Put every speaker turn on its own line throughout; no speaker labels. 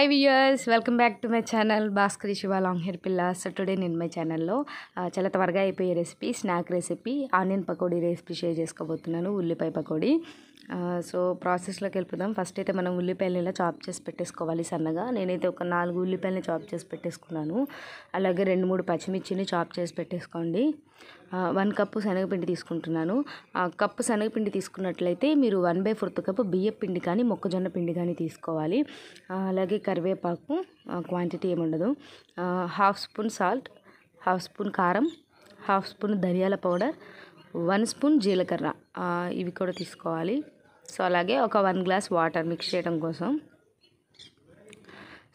hi viewers welcome back to my channel Bhaskari Shiva long hair పిల్ల today నేను my ఛానల్లో చాలా త్వరగా అయిపోయే recipe snack recipe onion pakodi recipe share చేసుకోబోతున్నాను ఉల్లిపాయ పకోడీ సో ప్రాసెస్లోకి వెళ్ళిపోదాం ఫస్ట్ అయితే మనం ఉల్లిపాయలు ఇలా చాప్ చేసి పెట్టేసుకోవాలి సన్నగా నేనైతే ఒక నాలుగు ఉల్లిపాయలని చాప్ చేసి పెట్టేసుకున్నాను అలాగే రెండు మూడు పచ్చిమిర్చిని చాప్ చేసి పెట్టేసుకోండి వన్ కప్పు శనగపిండి తీసుకుంటున్నాను ఆ కప్పు శనగపిండి తీసుకున్నట్లయితే మీరు వన్ బై ఫోర్త్ కప్పు బియ్యం పిండి కానీ మొక్కజొన్న పిండి కానీ తీసుకోవాలి అలాగే కరివేపాకు క్వాంటిటీ ఏముండదు half spoon salt half spoon కారం హాఫ్ స్పూన్ ధనియాల పౌడర్ వన్ స్పూన్ జీలకర్ర ఇవి కూడా తీసుకోవాలి సో అలాగే ఒక వన్ గ్లాస్ వాటర్ మిక్స్ చేయడం కోసం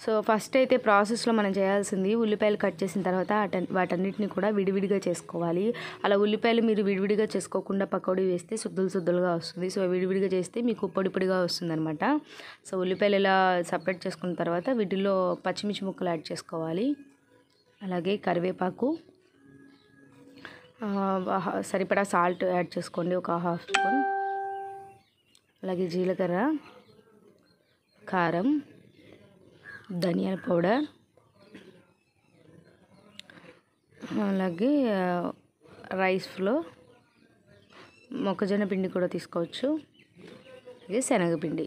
సో ఫస్ట్ అయితే ప్రాసెస్లో మనం చేయాల్సింది ఉల్లిపాయలు కట్ చేసిన తర్వాత వాటన్నిటిని కూడా విడివిడిగా చేసుకోవాలి అలా ఉల్లిపాయలు మీరు విడివిడిగా చేసుకోకుండా పకోడీ వేస్తే శుద్ధులు శుద్ధులుగా వస్తుంది సో విడివిడిగా చేస్తే మీకు పొడి పొడిగా అనమాట సో ఉల్లిపాయలు ఇలా సపరేట్ చేసుకున్న తర్వాత వీటిలో పచ్చిమిర్చి ముక్కలు యాడ్ చేసుకోవాలి అలాగే కరివేపాకు సరిపడా సాల్ట్ యాడ్ చేసుకోండి ఒక హాఫ్ స్పూన్ అలాగే జీలకర్ర కారం ధనియాల పౌడర్ అలాగే రైస్ ఫ్లో మొక్కజొన్న పిండి కూడా తీసుకోవచ్చు అలాగే శనగపిండి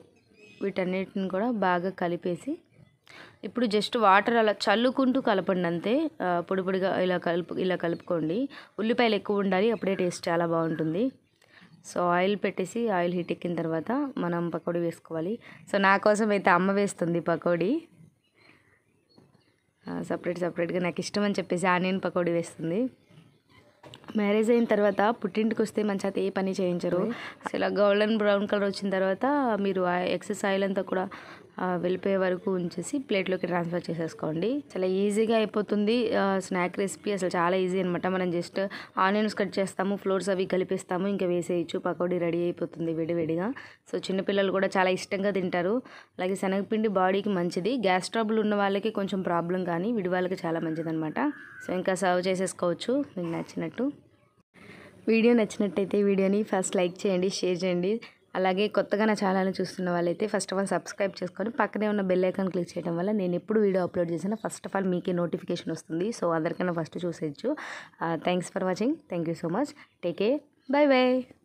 వీటన్నిటిని కూడా బాగా కలిపేసి ఇప్పుడు జస్ట్ వాటర్ అలా చల్లుకుంటూ కలపండి అంతే పొడి పొడిగా ఇలా కలుపు ఇలా కలుపుకోండి ఉల్లిపాయలు ఎక్కువ ఉండాలి అప్పుడే టేస్ట్ చాలా బాగుంటుంది సో ఆయిల్ పెట్టేసి ఆయిల్ హీట్ ఎక్కిన తర్వాత మనం పకోడీ వేసుకోవాలి సో నా కోసం అయితే అమ్మ వేస్తుంది పకోడీ సపరేట్ సపరేట్గా నాకు ఇష్టం అని చెప్పేసి ఆనియన్ పకోడీ వేస్తుంది మ్యారేజ్ అయిన తర్వాత పుట్టింటికి వస్తే మంచి అయితే ఏ పని చేయించరు ఇలా గోల్డెన్ బ్రౌన్ కలర్ వచ్చిన తర్వాత మీరు ఎక్సెస్ ఆయిల్ అంతా కూడా వెళ్ళిపోయే వరకు ఉంచేసి ప్లేట్లోకి ట్రాన్స్ఫర్ చేసేసుకోండి చాలా ఈజీగా అయిపోతుంది స్నాక్ రెసిపీ అసలు చాలా ఈజీ అనమాట మనం జస్ట్ ఆనియన్స్ కట్ చేస్తాము ఫ్లోర్స్ అవి కలిపిస్తాము ఇంకా వేసేయచ్చు పకోడీ రెడీ అయిపోతుంది విడివిడిగా సో చిన్నపిల్లలు కూడా చాలా ఇష్టంగా తింటారు అలాగే శనగపిండి బాడీకి మంచిది గ్యాస్ ట్రబుల్ ఉన్న వాళ్ళకి కొంచెం ప్రాబ్లం కానీ విడి వాళ్ళకి చాలా అనమాట సో ఇంకా సర్వ్ చేసేసుకోవచ్చు మీకు నచ్చినట్టు వీడియో నచ్చినట్టయితే వీడియోని ఫస్ట్ లైక్ చేయండి షేర్ చేయండి అలాగే కొత్తగా నా ఛానల్ని చూస్తున్న వాళ్ళైతే ఫస్ట్ ఆఫ్ ఆల్ సబ్స్క్రైబ్ చేసుకొని పక్కనే ఉన్న బెల్ ఐకాన్ క్లిక్ చేయడం వల్ల నేను ఎప్పుడు వీడియో అప్లోడ్ చేసినా ఫస్ట్ ఆఫ్ ఆల్ మీకే నోటిఫికేషన్ వస్తుంది సో అందరికైనా ఫస్ట్ చూసేయచ్చు thanks for watching thank you so much take care bye bye